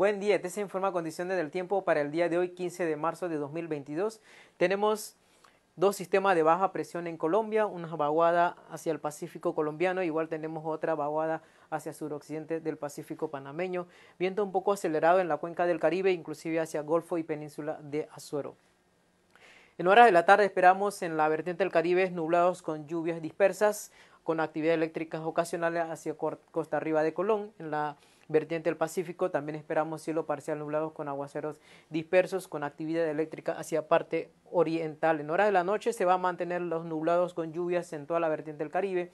Buen día, te se informa condiciones del tiempo para el día de hoy, 15 de marzo de 2022. Tenemos dos sistemas de baja presión en Colombia, una vaguada hacia el Pacífico colombiano, igual tenemos otra vaguada hacia suroccidente del Pacífico panameño, viento un poco acelerado en la cuenca del Caribe, inclusive hacia Golfo y península de Azuero. En horas de la tarde esperamos en la vertiente del Caribe nublados con lluvias dispersas, con actividad eléctricas ocasionales hacia costa arriba de Colón, en la Vertiente del Pacífico también esperamos cielo parcial nublado con aguaceros dispersos con actividad eléctrica hacia parte oriental. En horas de la noche se va a mantener los nublados con lluvias en toda la vertiente del Caribe.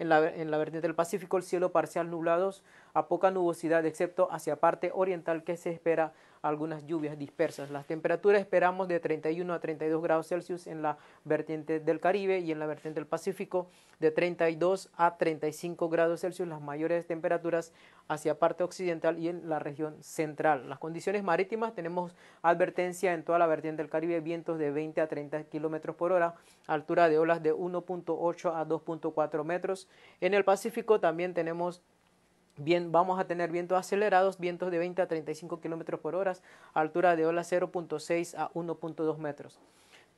En la, vertiente del Pacífico, el cielo parcial nublados a poca nubosidad, excepto hacia parte oriental, que se espera algunas lluvias dispersas. Las temperaturas esperamos de 31 a 32 grados Celsius en la vertiente del Caribe y en la vertiente del Pacífico de 32 a 35 grados Celsius, las mayores temperaturas hacia parte occidental y en la región central. Las condiciones marítimas tenemos advertencia en toda la vertiente del Caribe, vientos de 20 a 30 kilómetros por hora, altura de olas de 1.8 a 2.4 metros, en el Pacífico también tenemos Bien, vamos a tener vientos acelerados, vientos de 20 a 35 kilómetros por hora, altura de ola 0.6 a 1.2 metros.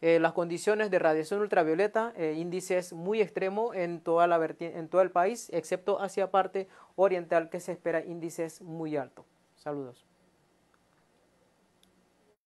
Eh, las condiciones de radiación ultravioleta, eh, índices muy extremos en, en todo el país, excepto hacia parte oriental que se espera índices muy altos. Saludos.